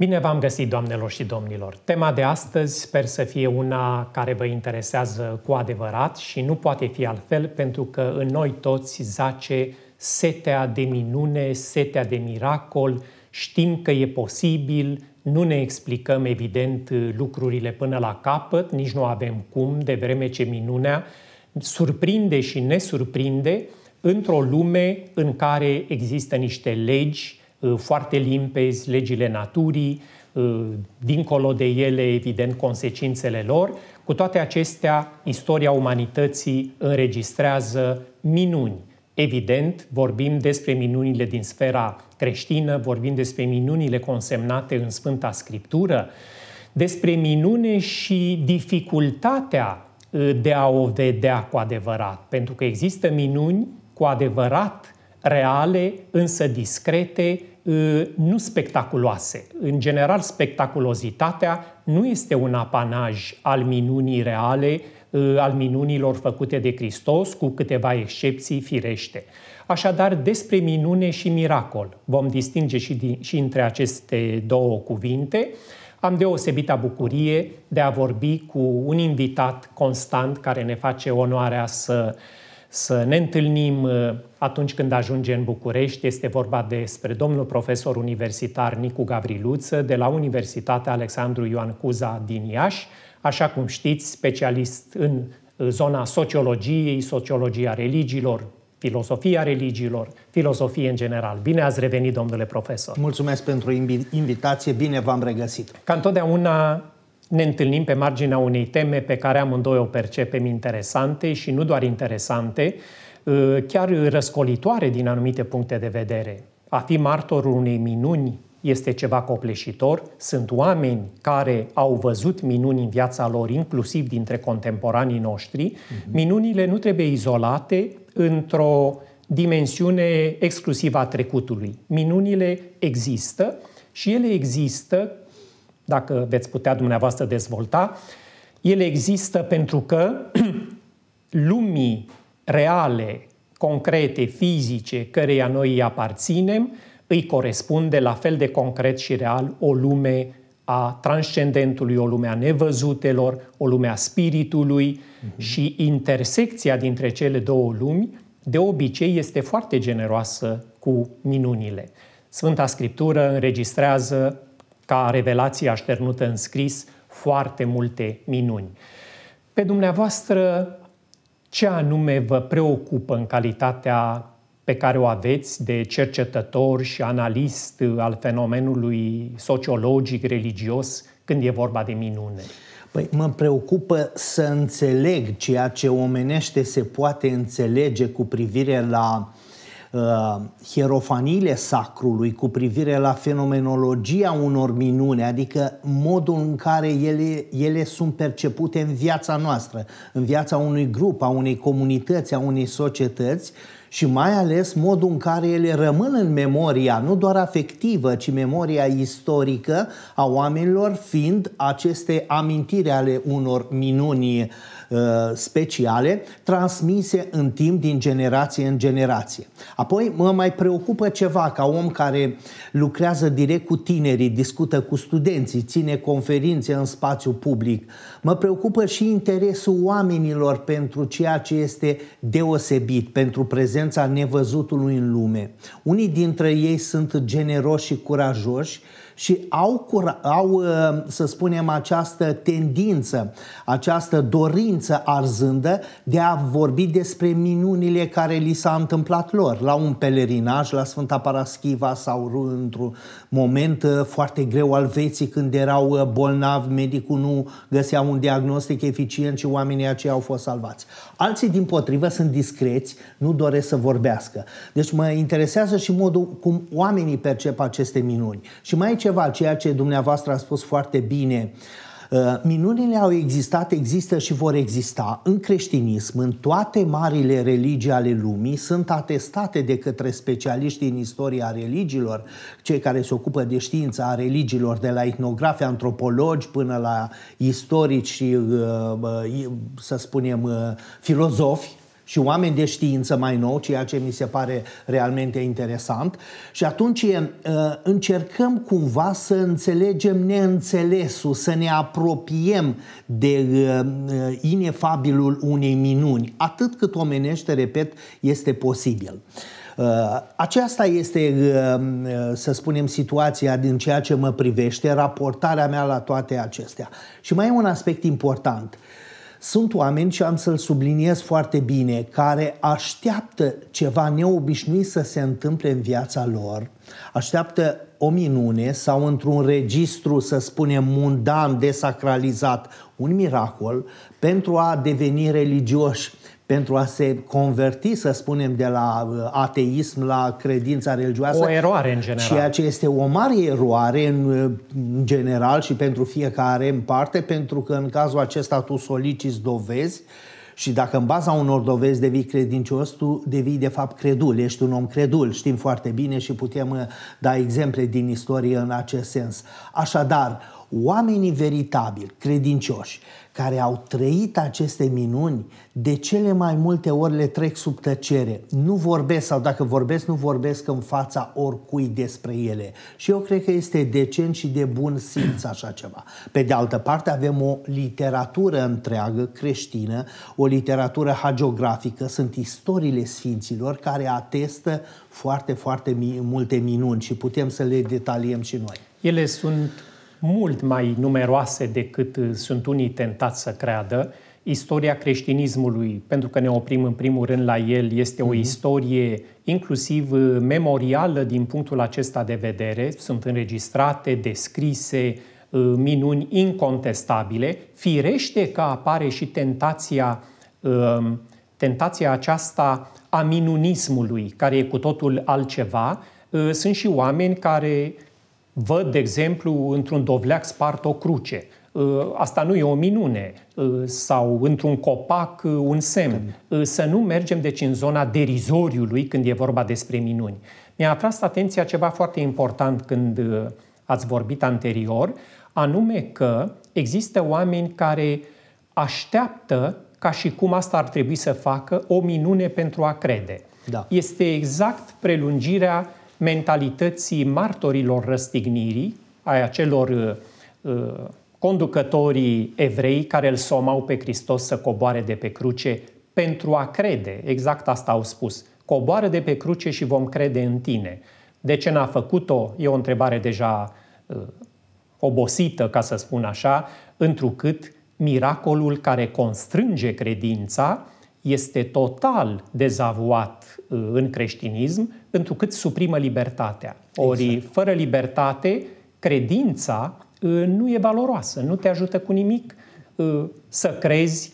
Bine v-am găsit, doamnelor și domnilor! Tema de astăzi sper să fie una care vă interesează cu adevărat și nu poate fi altfel pentru că în noi toți zace setea de minune, setea de miracol, știm că e posibil, nu ne explicăm evident lucrurile până la capăt, nici nu avem cum, de vreme ce minunea surprinde și ne surprinde într-o lume în care există niște legi, Eh, foarte limpezi legile naturii, eh, dincolo de ele, evident, consecințele lor. Cu toate acestea, istoria umanității înregistrează minuni. Evident, vorbim despre minunile din sfera creștină, vorbim despre minunile consemnate în Sfânta Scriptură, despre minune și dificultatea eh, de a o vedea cu adevărat, pentru că există minuni cu adevărat reale, însă discrete, nu spectaculoase. În general, spectaculozitatea nu este un apanaj al minunii reale, al minunilor făcute de Hristos, cu câteva excepții firește. Așadar, despre minune și miracol vom distinge și, din, și între aceste două cuvinte. Am deosebită bucurie de a vorbi cu un invitat constant care ne face onoarea să uh, să ne întâlnim uh, atunci când ajunge în București. Este vorba despre domnul profesor universitar Nicu Gavriluță de la Universitatea Alexandru Ioan Cuza din Iași, așa cum știți, specialist în uh, zona sociologiei, sociologia religiilor, filosofia religiilor, filosofie în general. Bine ați revenit, domnule profesor! Mulțumesc pentru invitație, bine v-am regăsit! Ca întotdeauna, ne întâlnim pe marginea unei teme pe care amândoi o percepem interesante și nu doar interesante, ă, chiar răscolitoare din anumite puncte de vedere. A fi martorul unei minuni este ceva copleșitor. Sunt oameni care au văzut minuni în viața lor, inclusiv dintre contemporanii noștri. Mhm. Minunile nu trebuie izolate într-o dimensiune exclusivă a trecutului. Minunile există și ele există dacă veți putea dumneavoastră dezvolta. Ele există pentru că lumii reale, concrete, fizice, căreia noi îi aparținem, îi corespunde la fel de concret și real o lume a transcendentului, o lume a nevăzutelor, o lume a spiritului uh-huh. și intersecția dintre cele două lumi de obicei este foarte generoasă cu minunile. Sfânta Scriptură înregistrează ca revelație așternută în scris foarte multe minuni. Pe dumneavoastră, ce anume vă preocupă în calitatea pe care o aveți de cercetător și analist al fenomenului sociologic, religios, când e vorba de minune? Păi mă preocupă să înțeleg ceea ce omenește se poate înțelege cu privire la Uh, hierofaniile sacrului cu privire la fenomenologia unor minune, adică modul în care ele, ele sunt percepute în viața noastră, în viața unui grup, a unei comunități, a unei societăți și mai ales modul în care ele rămân în memoria, nu doar afectivă, ci memoria istorică a oamenilor, fiind aceste amintiri ale unor minuni uh, Uh, speciale transmise în timp din generație în generație. Apoi mă mai preocupă ceva ca om care lucrează direct cu tinerii, discută cu studenții, ține conferințe în spațiu public. Mă preocupă și interesul oamenilor pentru ceea ce este deosebit, pentru prezența nevăzutului în lume. Unii dintre ei sunt generoși și curajoși și au, au, uh, să spunem, această tendință, această dorință arzândă de a vorbi despre minunile care li s-a întâmplat lor, la un pelerinaj, la Sfânta Paraschiva sau într-un moment uh, foarte greu al veții când erau uh, bolnavi, medicul nu găsea un diagnostic eficient și oamenii aceia au fost salvați. Alții, din potrivă, sunt discreți, nu doresc să vorbească. Deci mă interesează și modul cum oamenii percep aceste minuni. Și mai e ce altceva, ceea ce dumneavoastră a spus foarte bine. Uh, minunile au existat, există și vor exista. În creștinism, în toate marile religii ale lumii, sunt atestate de către specialiști în istoria religiilor, cei care se ocupă de știința a religiilor, de la etnografi, antropologi până la istorici și, uh, uh, să spunem, filozofi, și oameni de știință mai nou, ceea ce mi se pare realmente interesant. Și atunci uh, încercăm cumva să înțelegem neînțelesul, să ne apropiem de uh, uh, inefabilul unei minuni, atât cât omenește, repet, este posibil. Aceasta este, să spunem, situația din ceea ce mă privește, raportarea mea la toate acestea. Și mai e un aspect important. Sunt oameni, și am să-l subliniez foarte bine, care așteaptă ceva neobișnuit să se întâmple în viața lor, așteaptă o minune sau într-un registru, să spunem, mundan, desacralizat, un miracol pentru a deveni religioși pentru a se converti, să spunem, de la uh, ateism la credința religioasă. O eroare în general. Ceea ce este o mare eroare uh, în general și pentru fiecare în parte, pentru că în cazul acesta tu soliciți dovezi și dacă în baza unor dovezi devii credincios, tu devii de fapt credul, ești un om credul, știm foarte bine și putem uh, da exemple din istorie în acest sens. Așadar, oamenii veritabili, credincioși, care au trăit aceste minuni, de cele mai multe ori le trec sub tăcere. Nu vorbesc sau dacă vorbesc, nu vorbesc în fața oricui despre ele. Și eu cred că este decent și de bun simț așa ceva. Pe de altă parte, avem o literatură întreagă creștină, o literatură hagiografică, sunt istoriile sfinților care atestă foarte, foarte multe minuni și putem să le detaliem și noi. Ele sunt mult mai numeroase decât uh, sunt unii tentați să creadă. Istoria creștinismului, pentru că ne oprim în primul rând la el, este o mhm. istorie inclusiv uh, memorială din punctul acesta de vedere. Sunt înregistrate, descrise, uh, minuni incontestabile. Firește că apare și tentația, um, tentația aceasta a minunismului, care e cu totul altceva. Sunt și oameni care Văd, de exemplu, într-un dovleac spart o cruce. Uh, asta nu e o minune. Uh, sau într-un copac uh, un semn. Să nu mergem, deci, în zona derizoriului când e vorba despre minuni. Mi-a atras atenția ceva foarte important când ați vorbit anterior, anume că există oameni care așteaptă ca și cum asta ar trebui să facă o minune pentru a crede. Da. Este exact prelungirea mentalității martorilor răstignirii, ai acelor uh, uh, conducătorii evrei care îl somau pe Hristos să coboare de pe cruce pentru a crede. Exact asta au spus. Coboară de pe cruce și vom crede în tine. De ce n-a făcut-o? E o întrebare deja uh, obosită, ca să spun așa, întrucât miracolul care constrânge credința este total dezavuat uh, în creștinism, pentru că suprimă libertatea. Exact. Ori, fără libertate, credința uh, nu e valoroasă, nu te ajută cu nimic uh, să crezi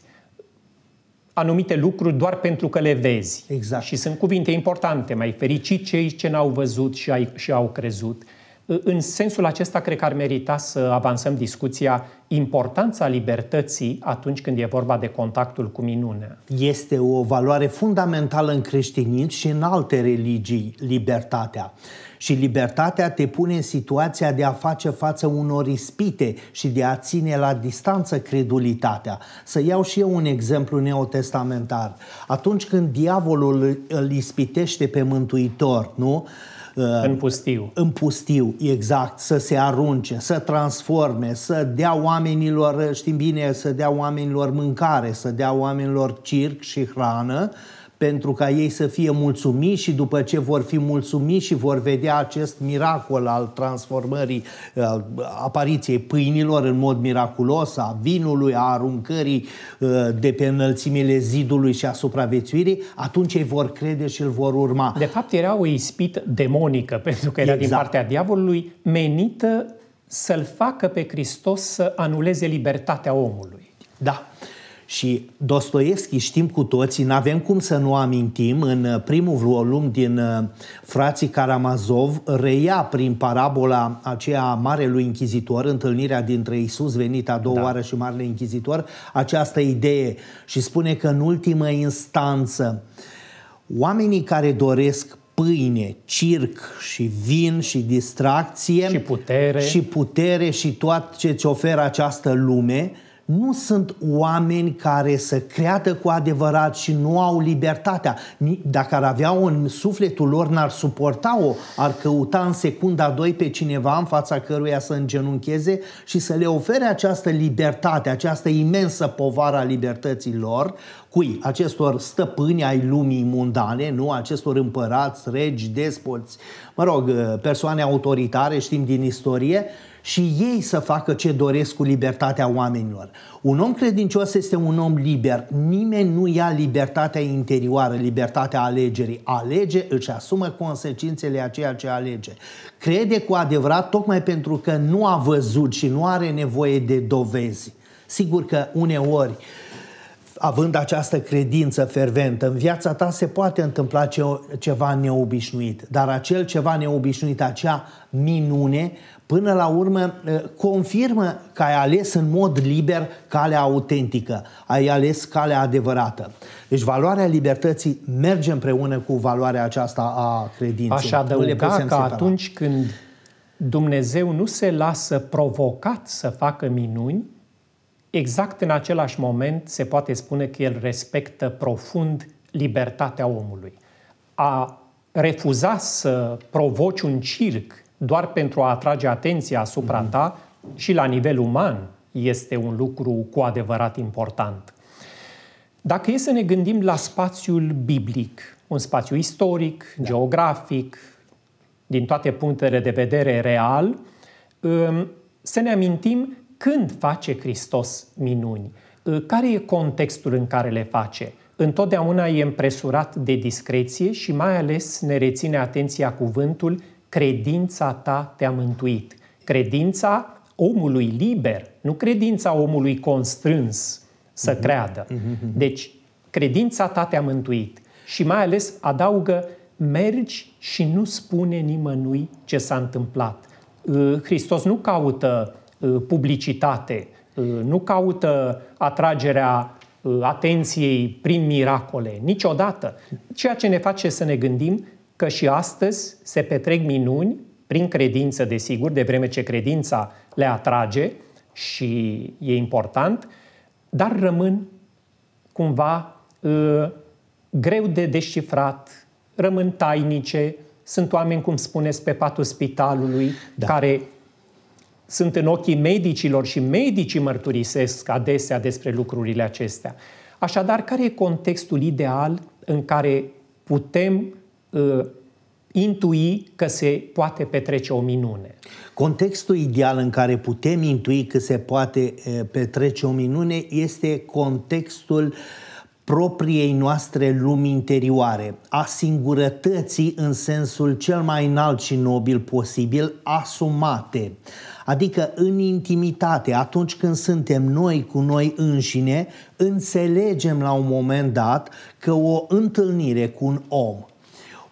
anumite lucruri doar pentru că le vezi. Exact. Și sunt cuvinte importante, mai fericit cei ce n-au văzut și au crezut. În sensul acesta, cred că ar merita să avansăm discuția importanța libertății atunci când e vorba de contactul cu minunea. Este o valoare fundamentală în creștinism și în alte religii, libertatea. Și libertatea te pune în situația de a face față unor ispite și de a ține la distanță credulitatea. Să iau și eu un exemplu neotestamentar. Atunci când diavolul îl ispitește pe Mântuitor, nu? Uh, Uh, în pustiu. În pustiu, exact. Să se arunce, să transforme, să dea oamenilor, știm bine, să dea oamenilor mâncare, să dea oamenilor circ și hrană, uh, pentru ca ei să fie mulțumiți și după ce vor fi mulțumiți și vor vedea acest miracol al transformării, uh, apariției pâinilor în mod miraculos, a vinului, a aruncării uh, de pe înălțimile zidului și a supraviețuirii, atunci ei vor crede și îl vor urma. De fapt, era o ispit demonică, pentru că era exact. din partea diavolului, menită să-l facă pe Hristos să anuleze libertatea omului. Da. Și Dostoevski știm cu toții, nu avem cum să nu amintim, în uh, primul volum din uh, Frații Karamazov reia prin parabola aceea Marelui Inchizitor, întâlnirea dintre Isus venit a doua da. oară și Marele Inchizitor, această idee și spune că în ultimă instanță oamenii care doresc pâine, circ și vin și distracție și putere și, putere și tot ce ți oferă această lume – nu sunt oameni care să creadă cu adevărat și nu au libertatea. Dacă ar avea un în sufletul lor, n-ar suporta-o, ar căuta în secunda doi pe cineva în fața căruia să îngenuncheze și să le ofere această libertate, această imensă povară a libertății lor, cui? Acestor stăpâni ai lumii mundane, nu? Acestor împărați, regi, despoți, mă rog, persoane autoritare, știm din istorie, și ei să facă ce doresc cu libertatea oamenilor. Un om credincios este un om liber. Nimeni nu ia libertatea interioară, libertatea alegerii. Alege, își asumă consecințele a ceea ce alege. Crede cu adevărat tocmai pentru că nu a văzut și nu are nevoie de dovezi. Sigur că uneori având această credință ferventă, în viața ta se poate întâmpla ceva neobișnuit, dar acel ceva neobișnuit, acea minune, până la urmă confirmă că ai ales în mod liber calea autentică, ai ales calea adevărată. Deci valoarea libertății merge împreună cu valoarea aceasta a credinței. Aș adăuga că atunci când Dumnezeu nu se lasă provocat să facă minuni, exact în același moment se poate spune că El respectă profund libertatea omului. A refuza să provoci un circ doar pentru a atrage atenția asupra mhm. ta și la nivel uman este un lucru cu adevărat important. Dacă e să ne gândim la spațiul biblic, un spațiu istoric, da. geografic, din toate punctele de vedere real, să ne amintim când face Hristos minuni, care e contextul în care le face. Întotdeauna e împresurat de discreție și mai ales ne reține atenția cuvântul credința ta te-a mântuit. Credința omului liber, nu credința omului constrâns să uh-huh. creadă. Uh-huh. Deci, credința ta te-a mântuit. Și mai ales adaugă, mergi și nu spune nimănui ce s-a întâmplat. Hristos nu caută publicitate, nu caută atragerea atenției prin miracole, niciodată. Ceea ce ne face să ne gândim că și astăzi se petrec minuni prin credință, desigur, de vreme ce credința le atrage și e important, dar rămân cumva uh, greu de descifrat, rămân tainice, sunt oameni, cum spuneți, pe patul spitalului, da. care sunt în ochii medicilor și medicii mărturisesc adesea despre lucrurile acestea. Așadar, care e contextul ideal în care putem Uh, intui că se poate petrece o minune. Contextul ideal în care putem intui că se poate uh, petrece o minune este contextul propriei noastre lumi interioare, a singurătății în sensul cel mai înalt și nobil posibil, asumate. Adică în intimitate, atunci când suntem noi cu noi înșine, înțelegem la un moment dat că o întâlnire cu un om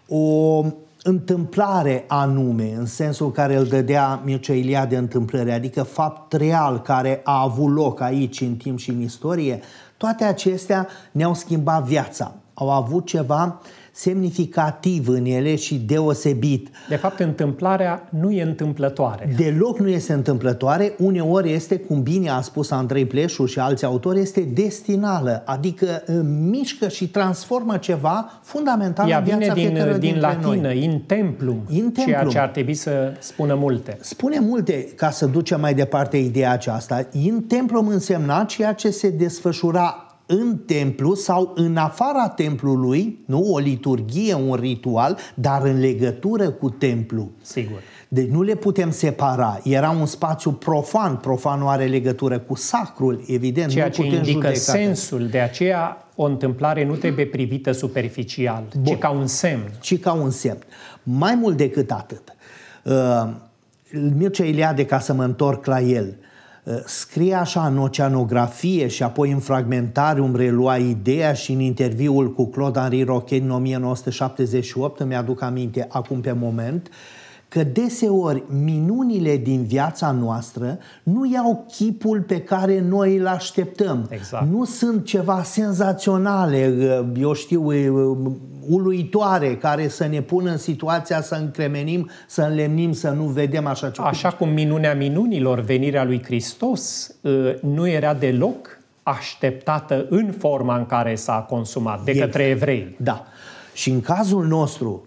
o întâmplare anume, în sensul care îl dădea Mircea de întâmplări, adică fapt real care a avut loc aici în timp și în istorie, toate acestea ne-au schimbat viața au avut ceva semnificativ în ele și deosebit. De fapt, întâmplarea nu e întâmplătoare. Deloc nu este întâmplătoare, uneori este, cum bine a spus Andrei Pleșu și alți autori, este destinală, adică uh, mișcă și transformă ceva fundamental Ea în viața vine din, din latină, noi. in templum, in templum, ceea ce ar trebui să spună multe. Spune multe ca să ducem mai departe ideea aceasta. In templum însemna ceea ce se desfășura în templu sau în afara templului, nu o liturgie, un ritual, dar în legătură cu templu. Sigur. Deci nu le putem separa. Era un spațiu profan. Profanul are legătură cu sacrul, evident. Ceea nu ce putem indică judeca. sensul. De aceea o întâmplare nu trebuie privită superficial, Bun. ci ca un semn. Ci ca un semn. Mai mult decât atât. Uh, Mircea Iliade, ca să mă întorc la el, Eh, scrie așa în oceanografie și apoi în fragmentarium relua ideea și în interviul cu Claude Henri Roquet în 1978, îmi aduc aminte acum pe moment, uh, că deseori minunile din viața noastră nu iau chipul pe care noi îl așteptăm. Exact. Nu sunt ceva senzaționale, uh, eu știu, uh, uh, uluitoare, care să ne pună în situația să încremenim, să înlemnim, să nu vedem așa ceva. Așa cum minunea minunilor, venirea lui Hristos, nu era deloc așteptată în forma în care s-a consumat de exact. către evrei. Da. Și în cazul nostru,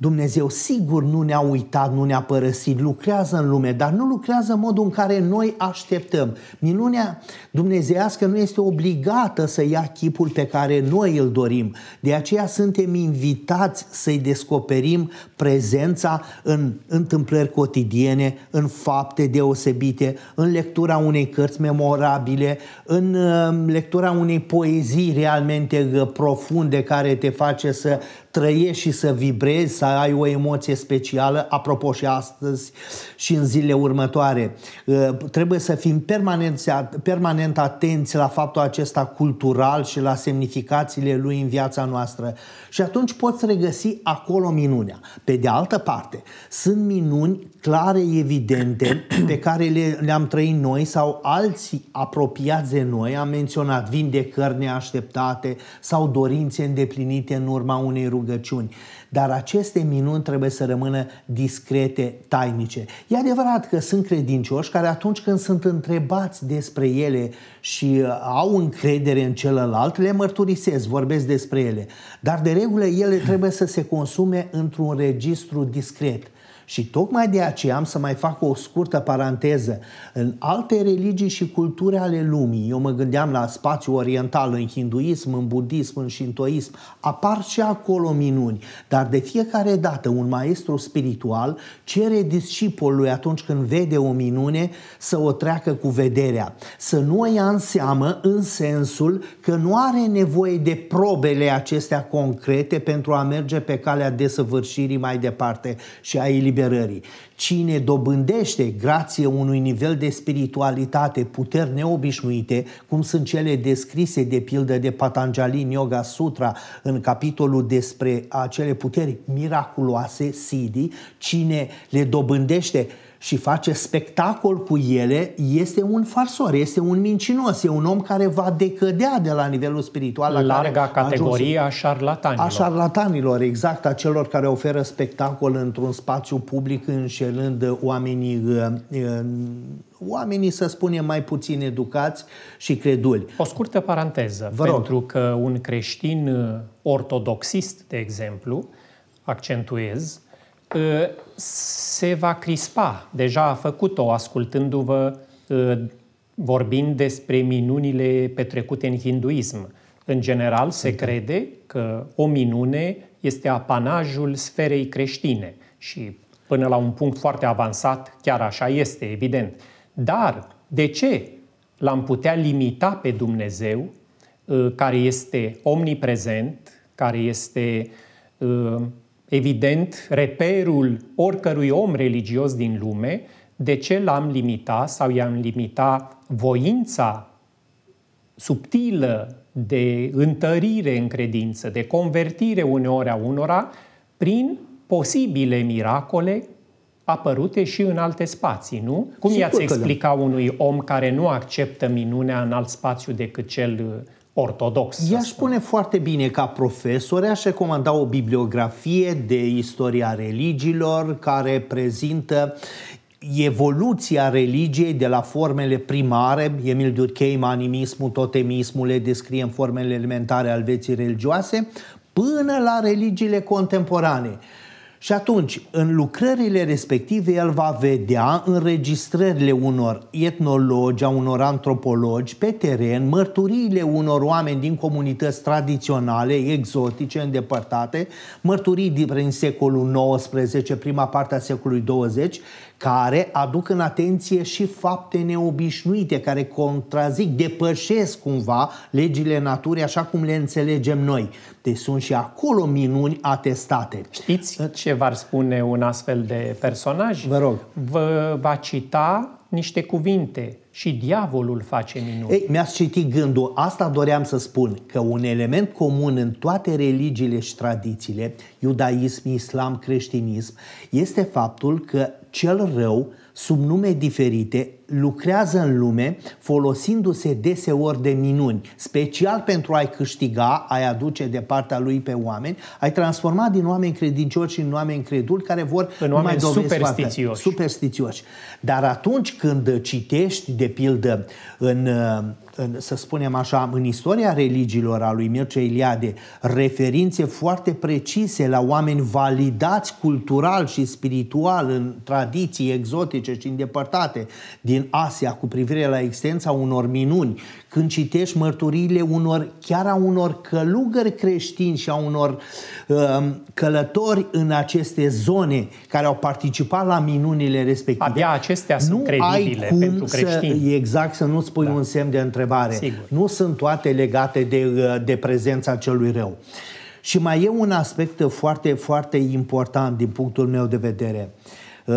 Dumnezeu sigur nu ne-a uitat, nu ne-a părăsit, lucrează în lume, dar nu lucrează în modul în care noi așteptăm. Minunea dumnezeiască nu este obligată să ia chipul pe care noi îl dorim. De aceea suntem invitați să-i descoperim prezența în întâmplări cotidiene, în fapte deosebite, în lectura unei cărți memorabile, în uh, lectura unei poezii realmente uh, profunde care te face să trăiești și să vibrezi, să ai o emoție specială, apropo și astăzi și în zilele următoare. Uh, trebuie să fim permanent, permanent atenți la faptul acesta cultural și la semnificațiile lui în viața noastră și atunci poți regăsi acolo minunea. Pe de altă parte, sunt minuni clare, evidente, pe care le, le-am trăit noi sau alții apropiați de noi. Am menționat vindecări neașteptate sau dorințe îndeplinite în urma unei rugăciuni rugăciuni. Dar aceste minuni trebuie să rămână discrete, tainice. E adevărat că sunt credincioși care atunci când sunt întrebați despre ele și uh, au încredere în celălalt, le mărturisesc, vorbesc despre ele. Dar de regulă ele trebuie să se consume într-un registru discret și tocmai de aceea am să mai fac o scurtă paranteză. În alte religii și culturi ale lumii, eu mă gândeam la spațiul oriental, în hinduism, în budism, în șintoism, apar și acolo minuni. Dar de fiecare dată un maestru spiritual cere discipolului atunci când vede o minune să o treacă cu vederea. Să nu o ia în seamă în sensul că nu are nevoie de probele acestea concrete pentru a merge pe calea desăvârșirii mai departe și a eliberării eliberării. Cine dobândește grație unui nivel de spiritualitate puteri neobișnuite, cum sunt cele descrise de pildă de Patanjali Yoga Sutra în capitolul despre acele puteri miraculoase, Sidi, cine le dobândește și face spectacol cu ele, este un farsor, este un mincinos, este un om care va decădea de la nivelul spiritual. La Larga categoria categorie a șarlatanilor. A șarlatanilor, exact, a celor care oferă spectacol într-un spațiu public înșelând oamenii, uh, oamenii, să spunem, mai puțin educați și creduli. O scurtă paranteză, Vă rog. pentru că un creștin uh, ortodoxist, de exemplu, accentuez, Ă, se va crispa. Deja a făcut-o ascultându-vă ă, vorbind despre minunile petrecute în hinduism. În general, se crede că o minune este apanajul sferei creștine și până la un punct foarte avansat, chiar așa este, evident. Dar de ce l-am putea limita pe Dumnezeu, ă, care este omniprezent, care este evident, reperul oricărui om religios din lume, de ce l-am limita sau i-am limita voința subtilă de întărire în credință, de convertire uneori a unora, prin posibile miracole apărute și în alte spații, nu? Cum Sigur i-ați da. explica da. unui om care nu acceptă minunea în alt spațiu decât cel ortodox. Ea spune foarte bine ca profesor, aș recomanda o bibliografie de istoria religiilor care prezintă evoluția religiei de la formele primare, Emil Durkheim, animismul, totemismul, le descrie în formele elementare al veții religioase, până la religiile contemporane. Și atunci, în lucrările respective, el va vedea înregistrările unor etnologi, a unor antropologi pe teren, mărturiile unor oameni din comunități tradiționale, exotice, îndepărtate, mărturii din secolul XIX, prima parte a secolului 20 care aduc în atenție și fapte neobișnuite, care contrazic, depășesc cumva legile naturii așa cum le înțelegem noi. Deci sunt și acolo minuni atestate. Știți ce v-ar spune un astfel de personaj? Vă rog. Vă va cita niște cuvinte și diavolul face minuni. Ei, mi-ați citit gândul, asta doream să spun, că un element comun în toate religiile și tradițiile, iudaism, islam, creștinism, este faptul că cel rău, sub nume diferite, lucrează în lume folosindu-se deseori de minuni, special pentru a-i câștiga, a-i aduce de partea lui pe oameni, a-i transforma din oameni credincioși în oameni creduli care vor în oameni mai superstițioși. superstițioși. Dar atunci când citești, de pildă, în uh, să spunem așa, în istoria religiilor a lui Mircea Iliade, referințe foarte precise la oameni validați cultural și spiritual în tradiții exotice și îndepărtate din Asia cu privire la existența unor minuni, când citești mărturiile unor, chiar a unor călugări creștini și a unor uh, călători în aceste zone care au participat la minunile respective. Abia acestea nu sunt credibile ai cum pentru creștini. Să, exact, să nu spui da. un semn de întrebare întrebare. Sigur. Nu sunt toate legate de, uh, de prezența celui rău. Și mai e un aspect foarte, foarte important din punctul meu de vedere. Uh,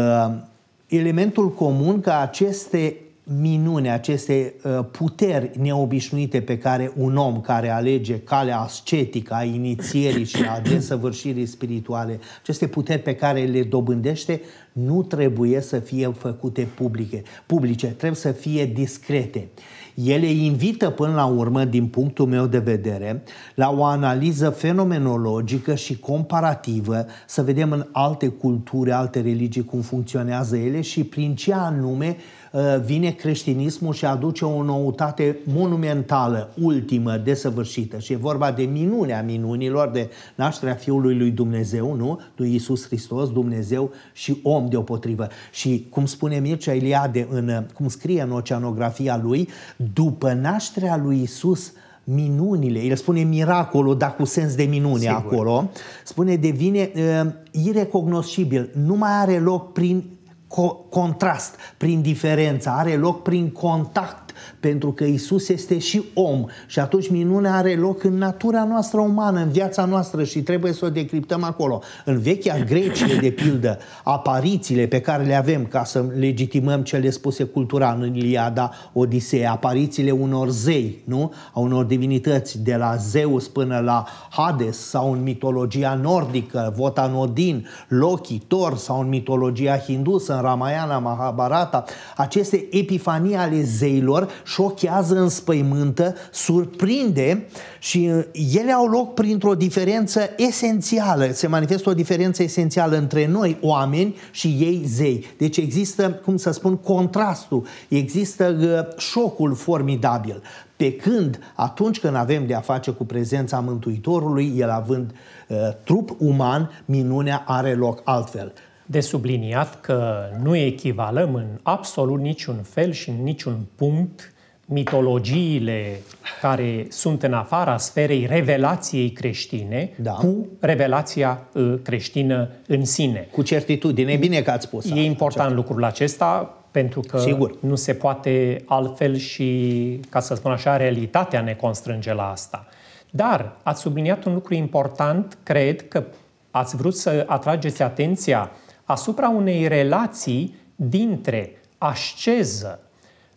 elementul comun că aceste minuni, aceste uh, puteri neobișnuite pe care un om care alege calea ascetică a inițierii și a desăvârșirii spirituale, aceste puteri pe care le dobândește, nu trebuie să fie făcute publice, publice trebuie să fie discrete. Uh, ele invită până la urmă, din punctul meu de vedere, la o analiză fenomenologică și comparativă, să vedem în alte culturi, alte religii cum funcționează ele și prin ce anume uh, Uh, vine creștinismul și aduce o noutate monumentală, ultimă, desăvârșită. Și e vorba de minunea minunilor, de nașterea Fiului lui Dumnezeu, nu? Lui Isus Hristos, Dumnezeu și om deopotrivă. Și cum spune Mircea Eliade, în, uh, cum scrie în oceanografia lui, după nașterea lui Isus, minunile, el spune miracolul, dar cu sens de minune Sigur. acolo, spune devine uh, irecognoscibil, nu mai are loc prin co- contrast, prin diferență, are loc prin contact pentru că Isus este și om și atunci minunea are loc în natura noastră umană, în viața noastră și trebuie să o decriptăm acolo. În vechea Grecie, de pildă, aparițiile pe care le avem, ca să legitimăm cele spuse cultura în Iliada, Odisee, aparițiile unor zei, nu? A unor divinități, de la Zeus până la Hades sau în mitologia nordică, Votanodin, Odin, Loki, Thor sau în mitologia hindusă, în Ramayana, Mahabharata, aceste epifanii ale zeilor șochează, înspăimântă, surprinde și uh, ele au loc printr-o diferență esențială. Se manifestă o diferență esențială între noi, oameni, și ei, zei. Deci există, cum să spun, contrastul, există uh, șocul formidabil. Pe când, atunci când avem de a face cu prezența Mântuitorului, el având uh, trup uman, minunea are loc altfel. De subliniat că nu echivalăm în absolut niciun fel și în niciun punct mitologiile care sunt în afara sferei revelației creștine da. cu revelația uh, creștină în sine. Cu certitudine, e bine că ați spus. E important lucrul acesta pentru că Sigur. nu se poate altfel și, ca să spun așa, realitatea ne constrânge la asta. Dar ați subliniat un lucru important, cred că ați vrut să atrageți atenția uh, asupra unei relații dintre asceză,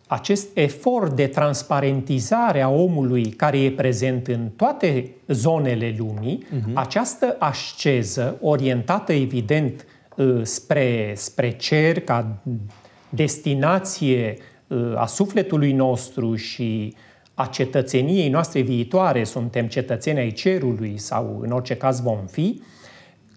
acest efort de transparentizare a omului care e prezent în toate zonele lumii, uh-huh. această asceză, orientată evident uh, spre, spre cer ca destinație uh, a sufletului nostru și a cetățeniei noastre viitoare, suntem cetățeni ai cerului sau în orice caz vom fi,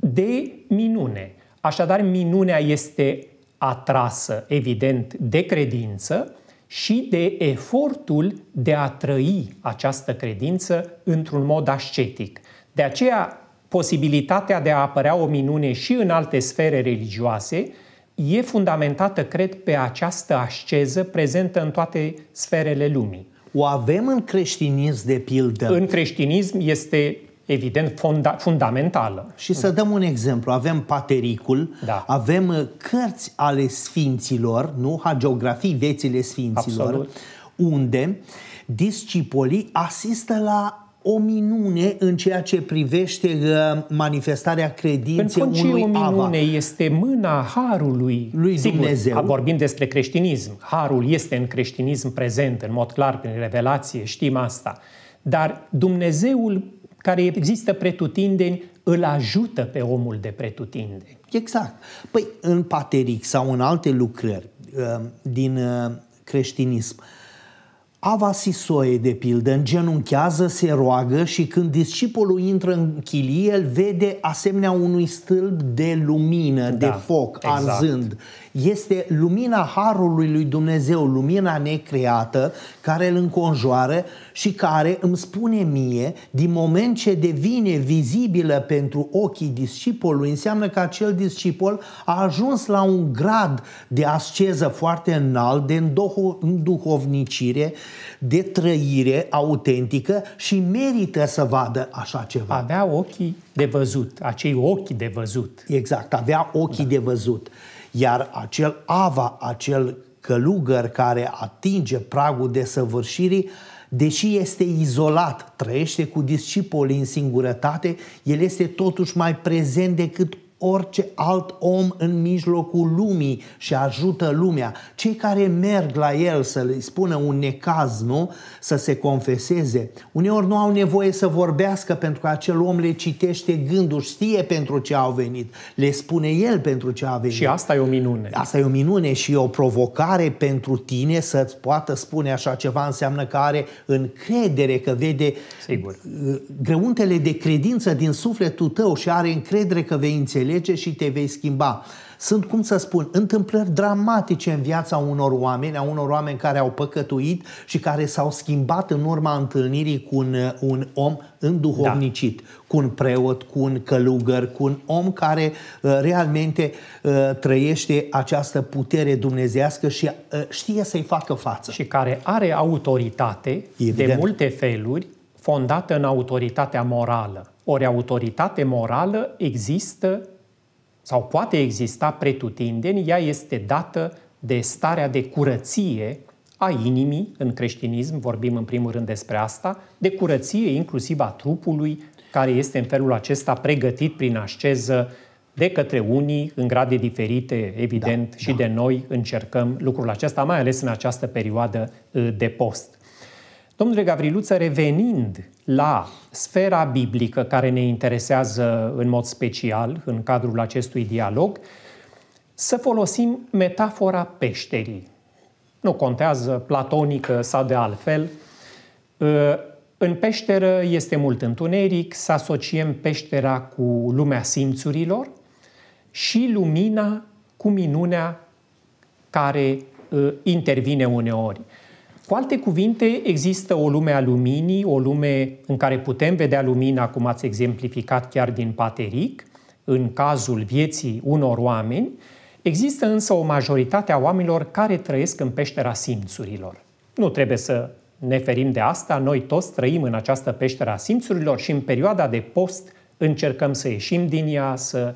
de minune, Așadar, minunea este atrasă, evident, de credință și de efortul de a trăi această credință într-un mod ascetic. De aceea, posibilitatea de a apărea o minune și în alte sfere religioase e fundamentată, cred, pe această asceză prezentă în toate sferele lumii. O avem în creștinism, de pildă? În creștinism este evident, funda- fundamentală. Și să dăm un exemplu. Avem Patericul, da. avem uh, cărți ale sfinților, nu? Hagiografii viețile sfinților, Absolut. unde discipolii asistă la o minune în ceea ce privește uh, manifestarea credinței unui o minune Ava. este mâna harului lui Sigur, Dumnezeu. Vorbim despre creștinism. Harul este în creștinism prezent, în mod clar, prin revelație, știm asta. Dar Dumnezeul care există pretutindeni îl ajută pe omul de pretutindeni. Exact. Păi în Pateric sau în alte lucrări uh, din uh, creștinism, Ava Sisoie, de pildă, genunchează, se roagă și când discipolul intră în chilie, el vede asemenea unui stâlp de lumină, da, de foc, exact. arzând este lumina harului lui Dumnezeu, lumina necreată care îl înconjoară și care îmi spune mie, din moment ce devine vizibilă pentru ochii discipolului, înseamnă că acel discipol a ajuns la un grad de asceză foarte înalt, de înduhovnicire, de trăire autentică și merită să vadă așa ceva. Avea ochii de văzut, acei ochi de văzut. Exact, avea ochii da. de văzut. Iar acel ava, acel călugăr care atinge pragul de săvârșirii, deși este izolat, trăiește cu discipolii în singurătate, el este totuși mai prezent decât orice alt om în mijlocul lumii și ajută lumea. Cei care merg la el să îi spună un necaz, nu? Să se confeseze. Uneori nu au nevoie să vorbească pentru că acel om le citește gândul, știe pentru ce au venit, le spune el pentru ce a venit. Și asta e o minune. Asta e o minune și e o provocare pentru tine să-ți poată spune așa ceva înseamnă că are încredere că vede Sigur. Uh, greuntele de credință din sufletul tău și are încredere că vei înțelege înțelege și te vei schimba. Sunt, cum să spun, întâmplări dramatice în viața unor oameni, a unor oameni care au păcătuit și care s-au schimbat în urma întâlnirii cu un, un om înduhovnicit, da. cu un preot, cu un călugăr, cu un om care uh, realmente uh, trăiește această putere dumnezească și uh, știe să-i facă față. Și care are autoritate Evident. de multe feluri fondată în autoritatea morală. Ori autoritate morală există sau poate exista pretutindeni, ea este dată de starea de curăție a inimii în creștinism, vorbim în primul rând despre asta, de curăție inclusiv a trupului, care este în felul acesta pregătit prin asceză de către unii, în grade diferite, evident, da, și da. de noi încercăm lucrul acesta, mai ales în această perioadă uh, de post. Domnule Gavriluță, revenind la sfera biblică care ne interesează în mod special în cadrul acestui dialog, să folosim metafora peșterii. Nu contează platonică sau de altfel. Ă, în peșteră este mult întuneric, să asociem peștera cu lumea simțurilor și lumina cu minunea care ă, intervine uneori. Cu alte cuvinte, există o lume a luminii, o lume în care putem vedea lumina, cum ați exemplificat chiar din Pateric, în cazul vieții unor oameni, există însă o majoritate a oamenilor care trăiesc în peștera simțurilor. Nu trebuie să ne ferim de asta, noi toți trăim în această peștera simțurilor și în perioada de post încercăm să ieșim din ea, să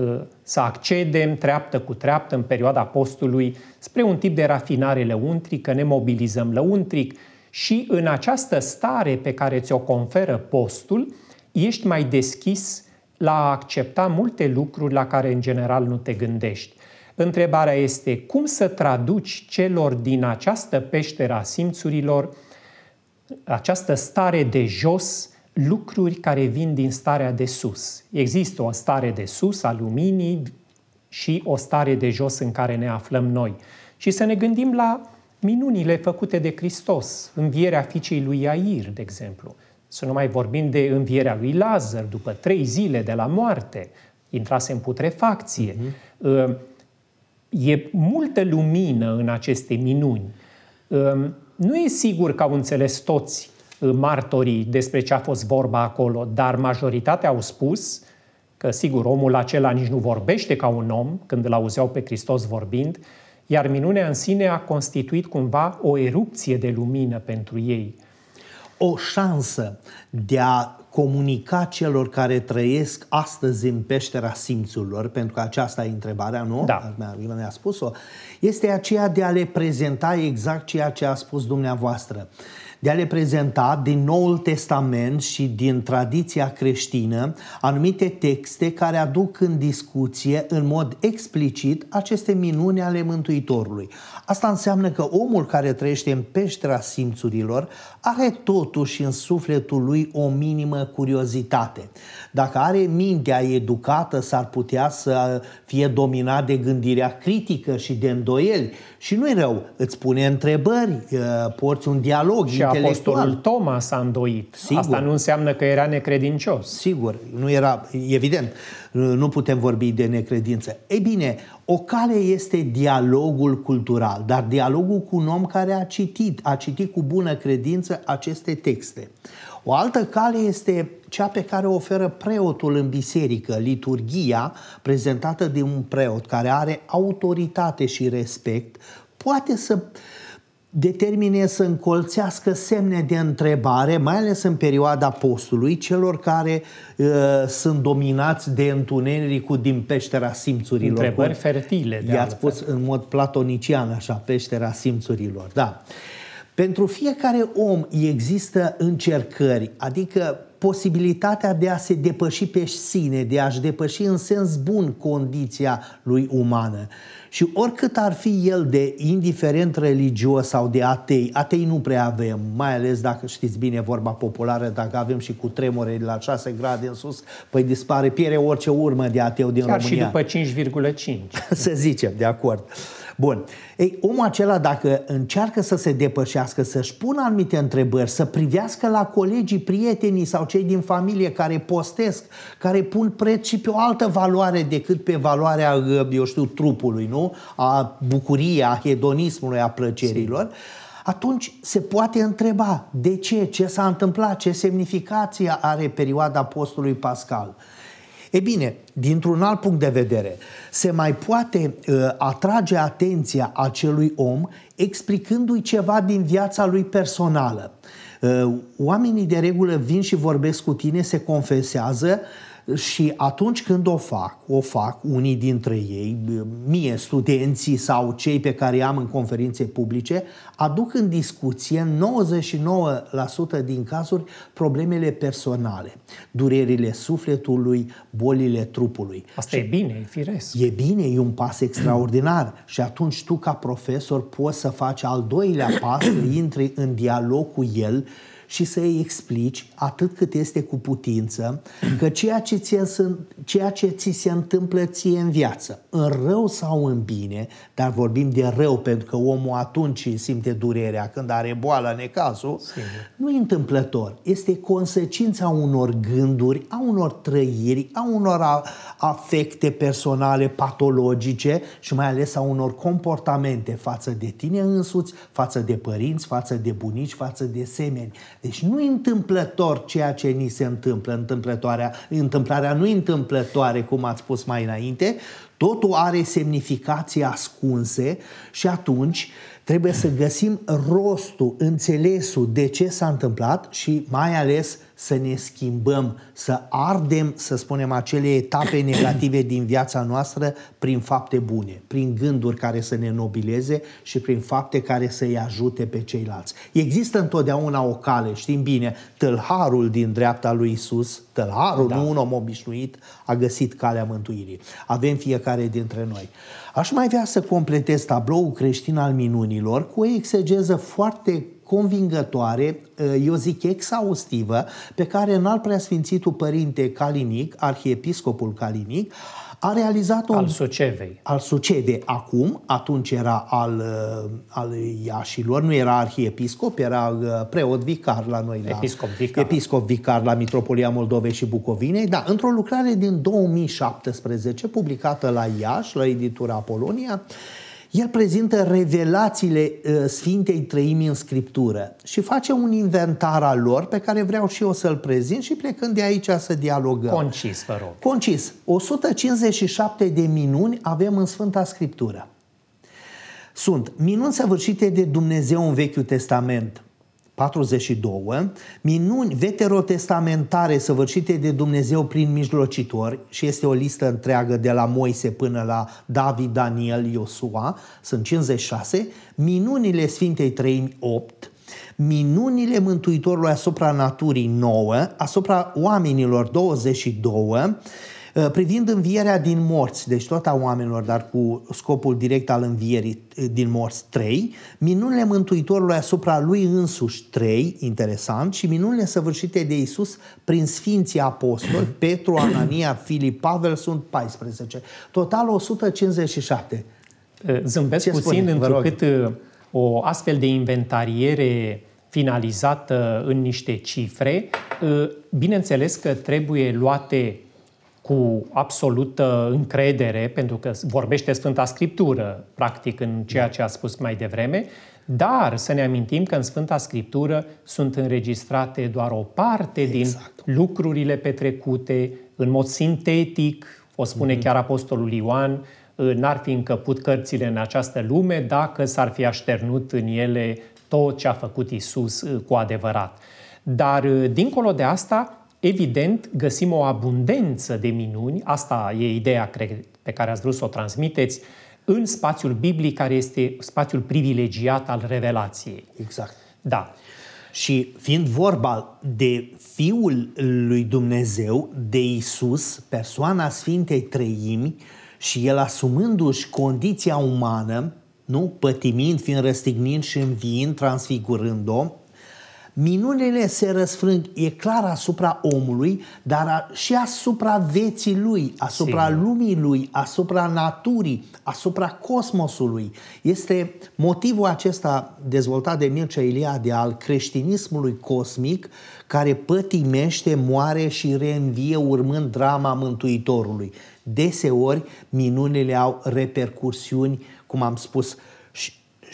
Uh, să accedem treaptă cu treaptă în perioada postului spre un tip de rafinare lăuntrică, ne mobilizăm lăuntric și în această stare pe care ți-o conferă postul, ești mai deschis la a accepta multe lucruri la care în general nu te gândești. Întrebarea este cum să traduci celor din această peșteră a simțurilor această stare de jos lucruri care vin din starea de sus. Există o stare de sus a luminii și o stare de jos în care ne aflăm noi. Și să ne gândim la minunile făcute de Hristos, învierea fiicei lui Iair, de exemplu. Să nu mai vorbim de învierea lui Lazar după trei zile de la moarte, intrase în putrefacție. Mm-hmm. E multă lumină în aceste minuni. Ă, nu e sigur că au înțeles toți martorii despre ce a fost vorba acolo, dar majoritatea au spus că, sigur, omul acela nici nu vorbește ca un om când îl auzeau pe Hristos vorbind, iar minunea în sine a constituit cumva o erupție de lumină pentru ei. O șansă de a comunica celor care trăiesc astăzi în peștera simțurilor, pentru că aceasta e întrebarea, nu? Da. Mi-a spus-o. Este aceea de a le prezenta exact ceea ce a spus dumneavoastră. Uh, de a prezenta din Noul Testament și din tradiția creștină anumite texte care aduc în discuție în mod explicit aceste minuni ale Mântuitorului. Asta înseamnă că omul care trăiește în peștera simțurilor are totuși în sufletul lui o minimă curiozitate. Dacă are mintea educată, s-ar putea să fie dominat de gândirea critică și de îndoieli. Și nu-i rău, îți pune întrebări, uh, porți un dialog și intelectual. apostolul Toma s-a îndoit. Sigur. Asta nu înseamnă că era necredincios. Sigur, nu era, evident, nu putem vorbi de necredință. Ei bine, o cale este dialogul cultural, dar dialogul cu un om care a citit, a citit cu bună credință aceste texte. O altă cale este cea pe care o oferă preotul în biserică, liturgia prezentată de un preot care are autoritate și respect, poate să uh, determine să încolțească semne de întrebare, mai ales în perioada postului, celor care uh, sunt dominați de întunericul din peștera simțurilor. Întrebări fertile. I-ați spus în mod platonician, așa, peștera simțurilor, da. Uh, pentru fiecare om există încercări, adică posibilitatea de a se depăși pe sine, de a-și depăși în sens bun condiția lui umană. Și oricât ar fi el de indiferent religios sau de atei, atei nu prea avem, mai ales dacă știți bine vorba populară, dacă avem și cu tremure la 6 grade în sus, păi dispare, pierde orice urmă de ateu din Chiar România. și după 5,5. Să zicem, de acord. Uh, Bun. Ei, omul acela, dacă încearcă să se depășească, să-și pună anumite întrebări, să privească la colegii, prietenii sau cei din familie care postesc, care pun preț și pe o altă valoare decât pe valoarea, eu știu, trupului, nu? A bucuriei, a hedonismului, a plăcerilor. Sim atunci se poate întreba de ce, ce s-a întâmplat, ce semnificație are perioada postului Pascal. E bine, dintr-un alt punct de vedere, se mai poate uh, atrage atenția acelui om explicându-i ceva din viața lui personală. Uh, oamenii de regulă vin și vorbesc cu tine, se confesează, și atunci când o fac, o fac unii dintre ei, mie, studenții sau cei pe care i am în conferințe publice, aduc în discuție 99% din cazuri problemele personale, durerile sufletului, bolile trupului. Asta și e bine, e firesc. E bine, e un pas extraordinar și atunci tu ca profesor poți să faci al doilea pas, să intri în dialog cu el și să îi explici atât cât este cu putință că ceea ce, ți se, ceea ce ți se întâmplă ție în viață, în rău sau în bine, dar vorbim de rău pentru că omul atunci simte durerea când are boala, necazul, nu e întâmplător. Este consecința unor gânduri, a unor trăiri, a unor afecte personale patologice și mai ales a unor comportamente față de tine însuți, față de părinți, față de bunici, față de semeni. Deci nu întâmplător ceea ce ni se întâmplă, întâmplătoarea, întâmplarea nu întâmplătoare, cum ați spus mai înainte, totul are semnificații ascunse și atunci trebuie să găsim rostul, înțelesul de ce s-a întâmplat și mai ales să ne schimbăm, să ardem, să spunem, acele etape negative din viața noastră prin fapte bune, prin gânduri care să ne nobileze și prin fapte care să-i ajute pe ceilalți. Există întotdeauna o cale, știm bine, tălharul din dreapta lui Isus, tălharul, da. nu un om obișnuit, a găsit calea mântuirii. Avem fiecare dintre noi. Aș mai vrea să completez tabloul creștin al minunilor cu o exegeză foarte convingătoare, uh, eu zic exhaustivă, pe care al preasfințitul părinte Calinic, arhiepiscopul Calinic, a realizat-o... Al Sucevei. Al sucede Acum, atunci era al, uh, al Iașilor, nu era arhiepiscop, era uh, preot vicar la noi. La, episcop vicar. Episcop vicar la Mitropolia Moldovei și Bucovinei. Da, într-o lucrare din 2017, publicată la Iași, la editura Polonia, uh, el prezintă revelațiile uh, Sfintei Trăimii în Scriptură și face un inventar al lor pe care vreau și eu să-l prezint și plecând de aici să dialogăm. Concis, vă rog. Concis. 157 de minuni avem în Sfânta Scriptură. Sunt minuni săvârșite de Dumnezeu în Vechiul Testament, 42, minuni veterotestamentare săvârșite de Dumnezeu prin mijlocitori și este o listă întreagă de la Moise până la David, Daniel, Iosua, sunt 56, minunile Sfintei Treimi 8, minunile Mântuitorului asupra naturii 9, asupra oamenilor 22, Uh, privind învierea din morți, deci tot a oamenilor, dar cu scopul direct al învierii uh, din morți 3, minunile Mântuitorului asupra lui însuși 3, interesant, și minunile săvârșite de Isus prin Sfinții Apostoli, Petru, Anania, Filip, Pavel sunt 14. Total 157. Uh, zâmbesc Ce puțin, întrucât o astfel de inventariere finalizată în niște cifre, bineînțeles că trebuie luate cu absolută încredere, pentru că vorbește Sfânta Scriptură, practic, în ceea da. ce a spus mai devreme, dar să ne amintim că în Sfânta Scriptură sunt înregistrate doar o parte exact. din lucrurile petrecute în mod sintetic, o spune mm-hmm. chiar Apostolul Ioan, ă, n-ar fi încăput cărțile în această lume dacă s-ar fi așternut în ele tot ce a făcut Isus ă, cu adevărat. Dar, ă, dincolo de asta, Evident, găsim o abundență de minuni, asta e ideea cred, pe care ați vrut să o transmiteți, în spațiul biblic care este spațiul privilegiat al revelației. Exact. Da. Și fiind vorba de Fiul lui Dumnezeu, de Isus, persoana Sfintei Trăimi, și El asumându-și condiția umană, nu? Pătimind, fiind răstignit și înviind, transfigurând-o, Minunile se răsfrâng, e clar, asupra omului, dar a, și asupra vieții lui, asupra Sim. lumii lui, asupra naturii, asupra cosmosului. Este motivul acesta dezvoltat de Mircea Eliade al creștinismului cosmic care pătimește, moare și reînvie urmând drama Mântuitorului. Deseori, minunile au repercursiuni, cum am spus,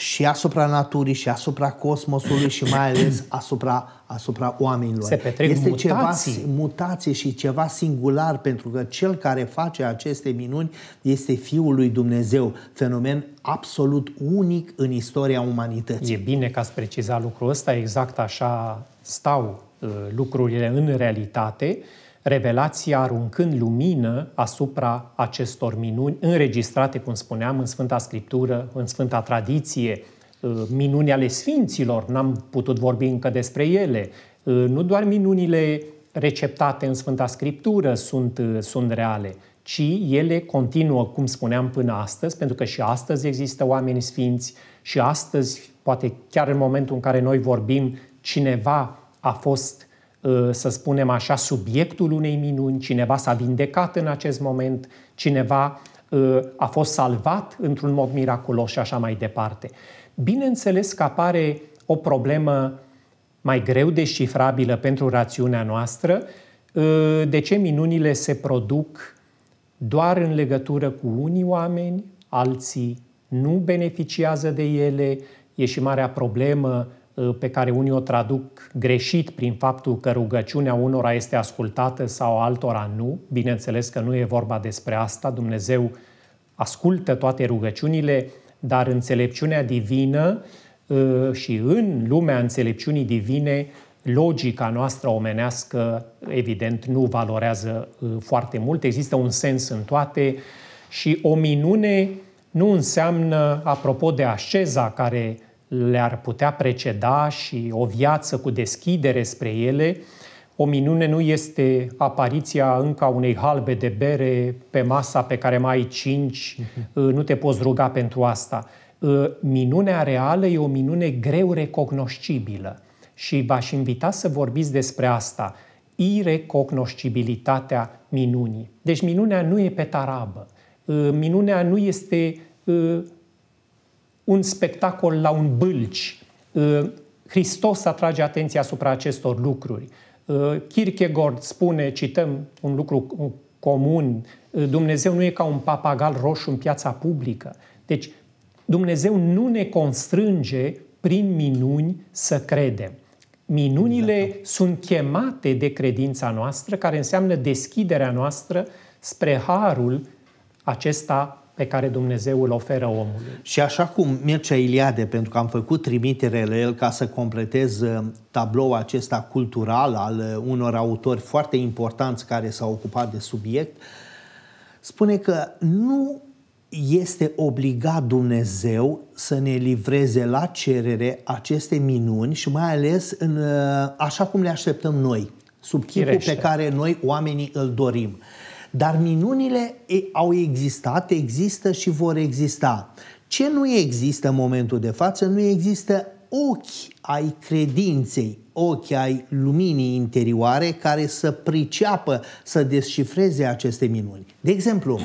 și asupra naturii, și asupra cosmosului și mai ales asupra, asupra oamenilor. Se petrec este mutații. ceva mutație și ceva singular, pentru că cel care face aceste minuni este Fiul lui Dumnezeu, fenomen absolut unic în istoria umanității. E bine că ați precizat lucrul ăsta, exact așa stau uh, lucrurile în realitate Revelația aruncând lumină asupra acestor minuni înregistrate, cum spuneam, în Sfânta Scriptură, în Sfânta Tradiție, uh, minuni ale Sfinților, n-am putut vorbi încă despre ele, uh, nu doar minunile receptate în Sfânta Scriptură sunt, uh, sunt reale, ci ele continuă, cum spuneam, până astăzi, pentru că și astăzi există oameni sfinți și astăzi, poate chiar în momentul în care noi vorbim, cineva a fost Ă, să spunem așa, subiectul unei minuni, cineva s-a vindecat în acest moment, cineva ă, a fost salvat într-un mod miraculos și așa mai departe. Bineînțeles că apare o problemă mai greu deșifrabilă pentru rațiunea noastră, ă, de ce minunile se produc doar în legătură cu unii oameni, alții nu beneficiază de ele, e și marea problemă Eh, pe care unii o traduc greșit prin faptul că rugăciunea unora este ascultată sau altora nu. Bineînțeles că nu e vorba despre asta. Dumnezeu ascultă toate rugăciunile, dar înțelepciunea divină eh, și în lumea înțelepciunii divine, logica noastră omenească, evident, nu valorează eh, foarte mult. Există un sens în toate și o minune nu înseamnă, apropo de asceza care le-ar putea preceda și o viață cu deschidere spre ele, o minune nu este apariția încă unei halbe de bere pe masa pe care mai ai cinci, mhm. uh, nu te poți ruga pentru asta. Uh, minunea reală e o minune greu recognoscibilă și v-aș invita să vorbiți despre asta, irecognoscibilitatea minunii. Deci minunea nu e pe tarabă, uh, minunea nu este un spectacol la un bâlci. Uh, Hristos atrage atenția asupra acestor lucruri. Uh, Kierkegaard spune, cităm un lucru comun, uh, Dumnezeu nu e ca un papagal roșu în piața publică. Deci, Dumnezeu nu ne constrânge prin minuni să credem. Minunile exact. sunt chemate de credința noastră, care înseamnă deschiderea noastră spre harul acesta pe care Dumnezeu îl oferă omului. Și așa cum Mircea Iliade, pentru că am făcut trimitere la el ca să completez uh, tabloul acesta cultural al uh, unor autori foarte importanți care s-au ocupat de subiect, spune că nu este obligat Dumnezeu să ne livreze la cerere aceste minuni și mai ales în, uh, așa cum le așteptăm noi, sub chipul Chirește. pe care noi oamenii îl dorim. Dar minunile au existat, există și vor exista. Ce nu există în momentul de față? Nu există ochi ai credinței, ochi ai luminii interioare care să priceapă, să descifreze aceste minuni. De exemplu,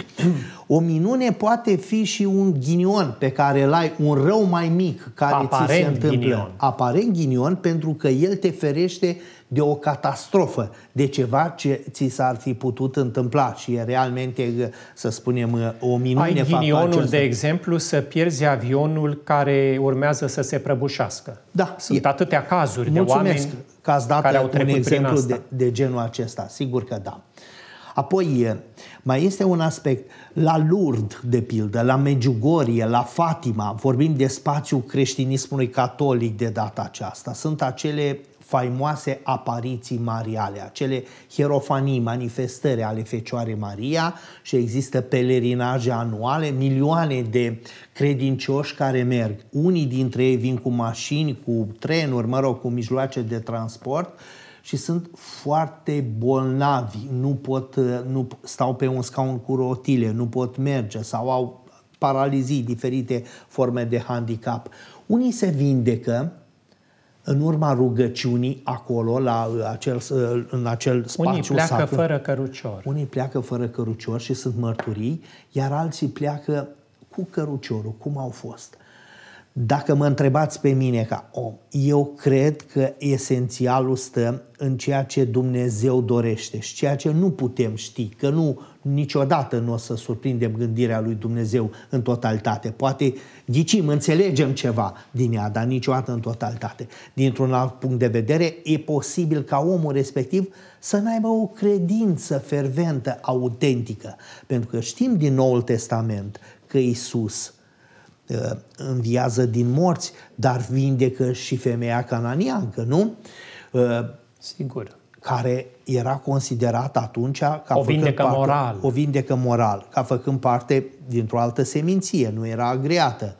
o minune poate fi și un ghinion pe care îl ai, un rău mai mic care Aparent ți se întâmplă. Ghinion. Aparent ghinion pentru că el te ferește de o catastrofă, de ceva ce ți s-ar fi putut întâmpla și e realmente, să spunem, o minune. Ai ghinionul, de exemplu, să pierzi avionul care urmează să se prăbușească. Da. Sunt e... atâtea cazuri de oameni că ați dat care au un exemplu de, de genul acesta. Sigur că da. Apoi, mai este un aspect. La Lourdes, de pildă, la Međugorie, la Fatima, vorbim de spațiul creștinismului catolic de data aceasta. Sunt acele faimoase apariții mariale, acele hierofanii, manifestări ale Fecioare Maria și există pelerinaje anuale, milioane de credincioși care merg. Unii dintre ei vin cu mașini, cu trenuri, mă rog, cu mijloace de transport și sunt foarte bolnavi, nu pot, uh, nu stau pe un scaun cu rotile, nu pot merge sau au paralizii, diferite forme de handicap. Unii se vindecă în urma rugăciunii acolo, la uh, acel, uh, în acel spațiu Unii pleacă sacru. fără cărucior. Unii pleacă fără cărucior și sunt mărturii, iar alții pleacă cu căruciorul, cum au fost. Dacă mă întrebați pe mine ca om, eu cred că esențialul stă în ceea ce Dumnezeu dorește și ceea ce nu putem ști, că nu niciodată nu o să surprindem gândirea lui Dumnezeu în totalitate. Poate ghicim, înțelegem ceva din ea, dar niciodată în totalitate. Dintr-un alt punct de vedere, e posibil ca omul respectiv să n-aibă o credință ferventă, autentică. Pentru că știm din Noul Testament că Isus Uh, înviază din morți, dar vindecă și femeia cananiancă, nu? Uh, Sigur. Care era considerat atunci ca o vindecă parte, moral. O vindecă moral, ca făcând parte dintr-o altă seminție, nu era agreată.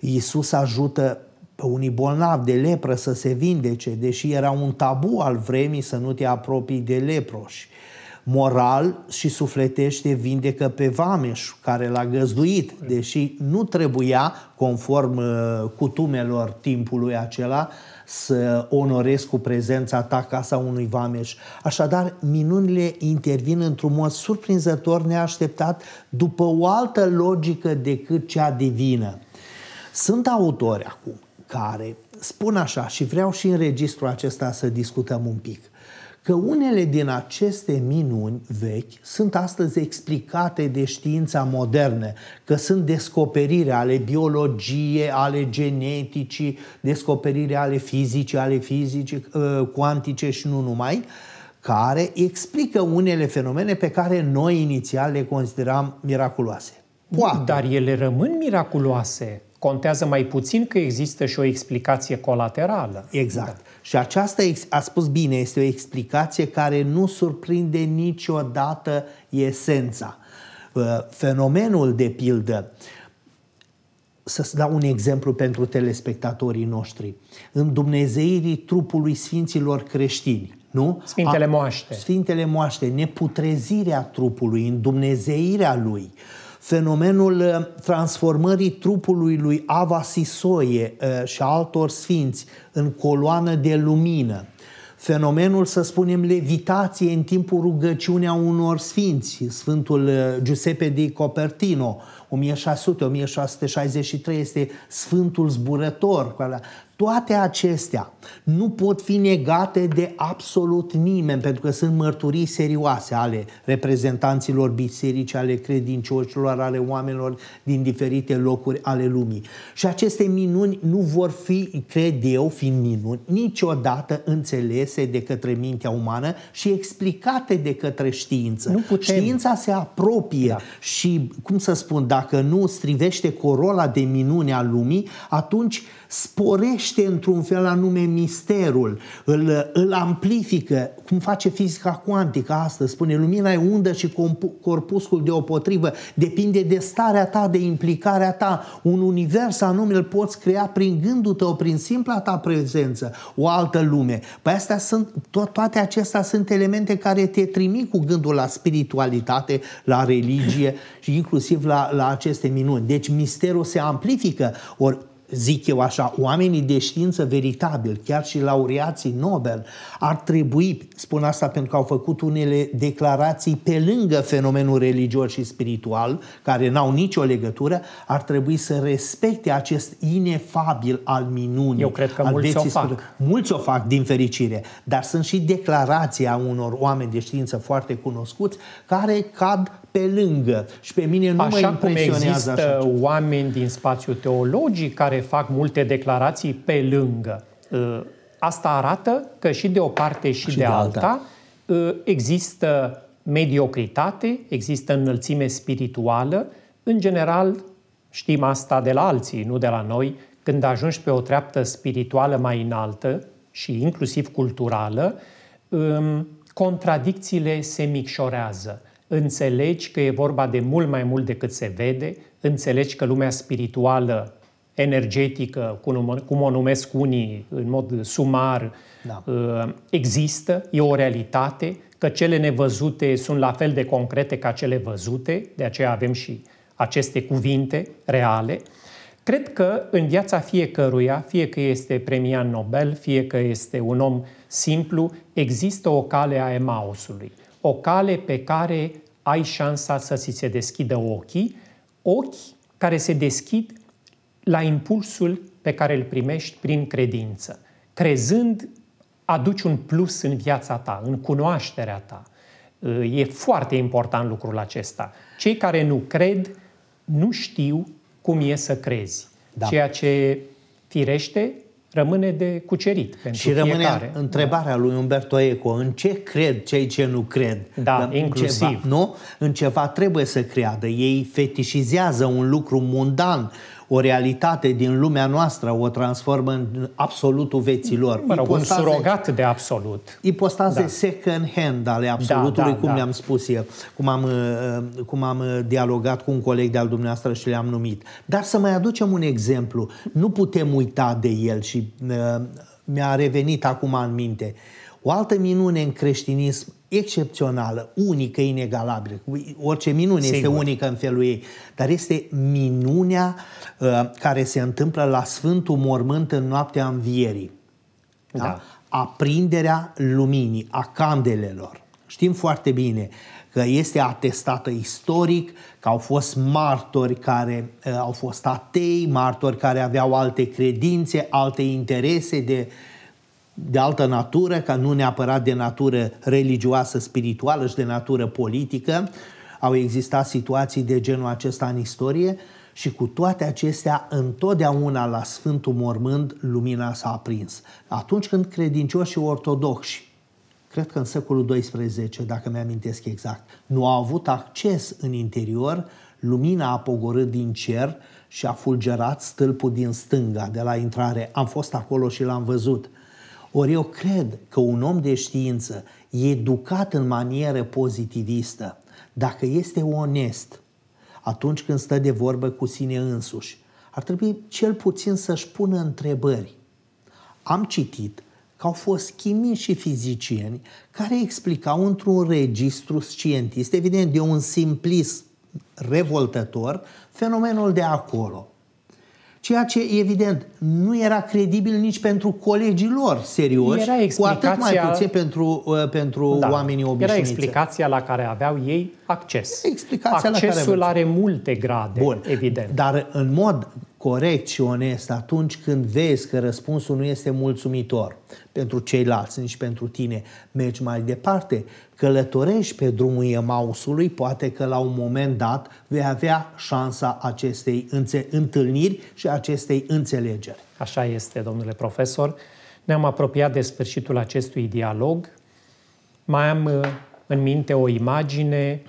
Iisus ajută pe unii bolnavi de lepră să se vindece, deși era un tabu al vremii să nu te apropii de leproși. Uh, moral și sufletește vindecă pe Vameș, care l-a găzduit, deși nu trebuia, conform uh, cutumelor timpului acela, să onorez cu prezența ta casa unui vameș. Așadar, minunile intervin într-un mod surprinzător neașteptat după o altă logică decât cea divină. Sunt autori acum care spun așa și vreau și în registrul acesta să discutăm un pic – că unele din aceste minuni vechi sunt astăzi explicate de știința modernă, că sunt descoperire ale biologiei, ale geneticii, descoperire ale fizicii, ale fizicii uh, cuantice și nu numai, care explică unele fenomene pe care noi inițial le consideram miraculoase. Poate. Dar ele rămân miraculoase contează mai puțin că există și o explicație colaterală. Exact. Da. Și aceasta, a spus bine, este o explicație care nu surprinde niciodată esența. Uh, fenomenul, de pildă, să dau un exemplu pentru telespectatorii noștri. În Dumnezeirii trupului Sfinților creștini, nu? Sfintele moaște. Sfintele moaște, neputrezirea trupului, în dumnezeirea lui. Uh, fenomenul uh, transformării trupului lui Ava Sisoie uh, și altor sfinți în coloană de lumină, fenomenul, să spunem, levitației în timpul rugăciunea unor sfinți, Sfântul uh, Giuseppe di Copertino, 1600-1663 este Sfântul Zburător. Toate acestea nu pot fi negate de absolut nimeni, pentru că sunt mărturii serioase ale reprezentanților biserici, ale credincioșilor, ale oamenilor din diferite locuri ale lumii. Și aceste minuni nu vor fi, cred eu, fiind minuni, niciodată înțelese de către mintea umană și explicate de către știință. Nu putem. Știința se apropie da. și, cum să spun, dacă nu strivește corola de minune a lumii, atunci sporește într-un fel anume misterul, îl, îl amplifică, cum face fizica cuantică astăzi, spune lumina e undă și corpuscul deopotrivă, depinde de starea ta, de implicarea ta, un univers anume îl poți crea prin gândul tău, prin simpla ta prezență, o altă lume. Păi astea sunt, to- toate acestea sunt elemente care te trimit cu gândul la spiritualitate, la religie și inclusiv la, la aceste minuni. Deci misterul se amplifică. Ori zic eu așa, oamenii de știință veritabil, chiar și laureații Nobel, ar trebui, spun asta pentru că au făcut unele declarații pe lângă fenomenul religios și spiritual, care n-au nicio legătură, ar trebui să respecte acest inefabil al minunii. Eu cred că al mulți o fac. Mulți o fac, din fericire, dar sunt și declarații a unor oameni de știință foarte cunoscuți care cad pe lângă. Și pe mine nu așa mă impresionează cum există așa. oameni din spațiu teologic care care fac multe declarații pe lângă. Uh, asta arată că și de o parte și, și de, de alta, alta uh, există mediocritate, există înălțime spirituală. În general, știm asta de la alții, nu de la noi. Când ajungi pe o treaptă spirituală mai înaltă și inclusiv culturală, um, contradicțiile se micșorează. Înțelegi că e vorba de mult mai mult decât se vede, înțelegi că lumea spirituală energetică, cum o numesc unii în mod sumar, da. Uh, există, e o realitate, că cele nevăzute sunt la fel de concrete ca cele văzute, de aceea avem și aceste cuvinte reale. Cred că în viața fiecăruia, fie că este premian Nobel, fie că este un om simplu, există o cale a Emausului, o cale pe care ai șansa să ți se deschidă ochii, ochi care se deschid la impulsul pe care îl primești prin credință. Crezând, aduci un plus în viața ta, în cunoașterea ta. E foarte important lucrul acesta. Cei care nu cred nu știu cum e să crezi. Da. Ceea ce firește rămâne de cucerit. Pentru și rămâne fiecare. întrebarea da. lui Umberto Eco, în ce cred cei ce nu cred? Da, în inclusiv. ceva, nu? În ceva trebuie să creadă. Ei fetișizează un lucru mundan, o realitate din lumea noastră, o transformă în absolutul vieții lor. Mă rog, ipostaze, un surogat de absolut. Ipostaze da. second hand ale da, absolutului, da, da, cum da. le-am spus eu, cum am, uh, cum am uh, dialogat cu un coleg de-al dumneavoastră și le-am numit. Dar să mai aducem un exemplu. Nu putem uita de el și uh, mi-a revenit acum în minte. Uh, o altă minune în creștinism excepțională, unică, inegalabilă. Orice minune Sigur. este unică în felul ei, dar este minunea uh, care se întâmplă la Sfântul Mormânt în noaptea învierii. Da? Da. Aprinderea luminii, a candelelor. Știm foarte bine că este atestată istoric, că au fost martori care uh, au fost atei, martori care aveau alte credințe, alte interese de uh, de altă natură, ca nu neapărat de natură religioasă, spirituală și de natură politică. Au existat situații de genul acesta în istorie și cu toate acestea, întotdeauna la Sfântul Mormânt lumina s-a aprins. Atunci când credincioșii ortodoxi, cred că în secolul XII, dacă mi-amintesc exact, nu au avut acces în interior, lumina a pogorât din cer și a fulgerat stâlpul din stânga de la intrare. Am fost acolo și l-am văzut ori eu cred că un om de știință, educat în manieră pozitivistă, dacă este onest atunci când stă de vorbă cu sine însuși, ar trebui cel puțin să-și pună întrebări. Am citit că au fost chimici și fizicieni care explicau într-un registru scientist, evident de un simplist revoltător, fenomenul de acolo – ceea ce, evident, nu era credibil nici pentru colegii lor serioși, era explicația... cu atât mai puțin pentru, uh, pentru da, oamenii obișnuiți. Era explicația la care aveau ei acces. Explicația Accesul la care are multe grade, Bun. evident. Dar în mod corect și onest atunci când vezi că răspunsul nu este mulțumitor pentru ceilalți, nici pentru tine, mergi mai departe, călătorești pe drumul Emausului, poate că la un moment dat vei avea șansa acestei întâlniri și acestei înțelegeri. Așa este, domnule profesor. Ne-am apropiat de sfârșitul acestui dialog. Mai am uh, în minte o imagine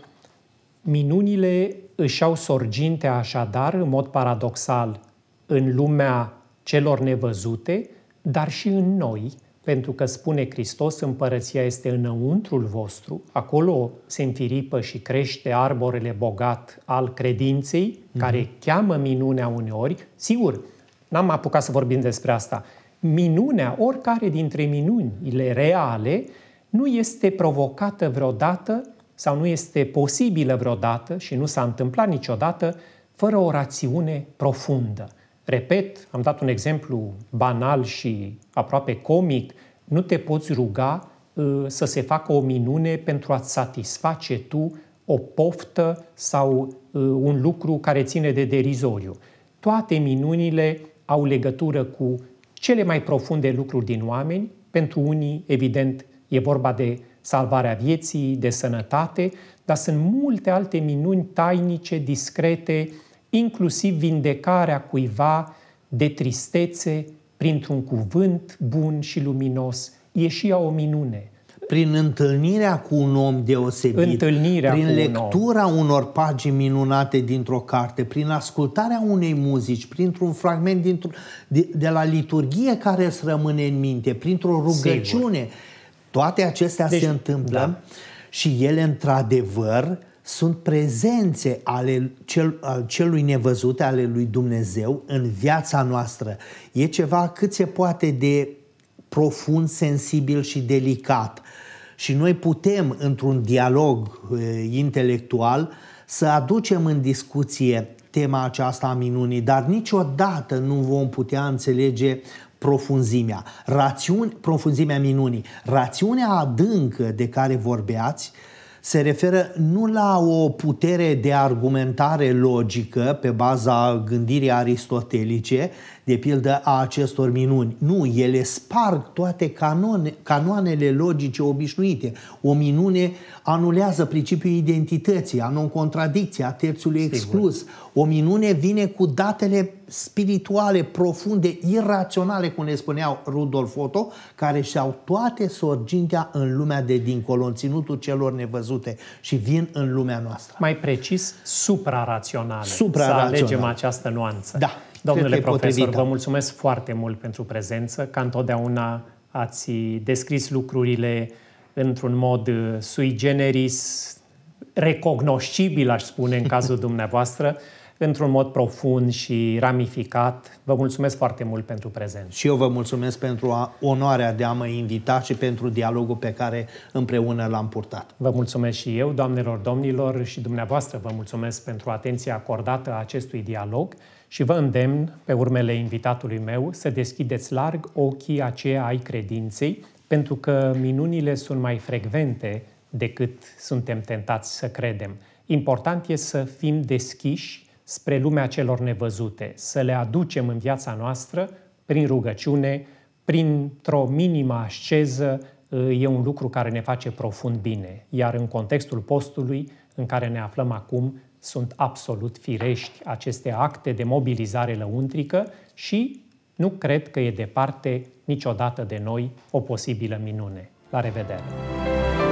Minunile își au sorginte așadar, în mod paradoxal, în lumea celor nevăzute, dar și în noi, pentru că spune Hristos, împărăția este înăuntrul vostru, acolo se înfiripă și crește arborele bogat al credinței, mm-hmm. care cheamă minunea uneori. Sigur, n-am apucat să vorbim despre asta. Minunea, oricare dintre minunile reale, nu este provocată vreodată sau nu este posibilă vreodată și nu s-a întâmplat niciodată fără o rațiune profundă. Repet, am dat un exemplu banal și aproape comic, nu te poți ruga uh, să se facă o minune pentru a-ți satisface tu o poftă sau uh, un lucru care ține de derizoriu. Toate minunile au legătură cu cele mai profunde lucruri din oameni. Pentru unii, evident, e vorba de salvarea vieții, de sănătate, dar sunt multe alte minuni tainice, discrete, inclusiv vindecarea cuiva de tristețe printr-un cuvânt bun și luminos. E și ea o minune prin întâlnirea cu un om deosebit, întâlnirea prin lectura un om. unor pagini minunate dintr-o carte, prin ascultarea unei muzici, printr-un fragment dintr de, de la liturgie care îți rămâne în minte, printr-o rugăciune. Sigur toate acestea deci, se întâmplă da. și ele, într-adevăr, sunt prezențe ale cel, al celui nevăzut, ale lui Dumnezeu în viața noastră. E ceva cât se poate de profund, sensibil și delicat. Și noi putem, într-un dialog e, eh, intelectual, să aducem în discuție tema aceasta a minunii, dar niciodată nu vom putea înțelege profunzimea, rațiune, profunzimea minunii. Rațiunea adâncă de care vorbeați se referă nu la o putere de argumentare logică pe baza gândirii aristotelice, de pildă, a acestor minuni. Nu, ele sparg toate canone, canoanele logice obișnuite. O minune anulează principiul identității, a non-contradicției, a terțului exclus. O minune vine cu datele spirituale profunde, iraționale, cum ne spuneau Rudolf Otto, care și-au toate sorgintea în lumea de dincolo, în ținutul celor nevăzute și vin în lumea noastră. Mai precis, supraraționale. Supraraționale. Să alegem această nuanță. Da. Domnule profesor, vă mulțumesc foarte mult pentru prezență. Ca întotdeauna ați descris lucrurile într-un mod uh, sui generis, recognoscibil, aș spune, în cazul dumneavoastră, într-un mod profund și ramificat. Vă mulțumesc foarte mult pentru prezență. Și eu vă mulțumesc pentru onoarea de a mă invita și pentru dialogul pe care împreună l-am purtat. Vă mulțumesc și eu, doamnelor, domnilor, și dumneavoastră vă mulțumesc pentru atenția acordată acestui dialog și vă îndemn, pe urmele invitatului meu, să deschideți larg ochii aceia ai credinței, pentru că minunile sunt mai frecvente decât suntem tentați să credem. Important e să fim deschiși spre lumea celor nevăzute, să le aducem în viața noastră prin rugăciune, printr-o minimă asceză, e un lucru care ne face profund bine. Iar în contextul postului în care ne aflăm acum, sunt absolut firești aceste acte de mobilizare lăuntrică și nu cred că e departe niciodată de noi o posibilă minune. La revedere!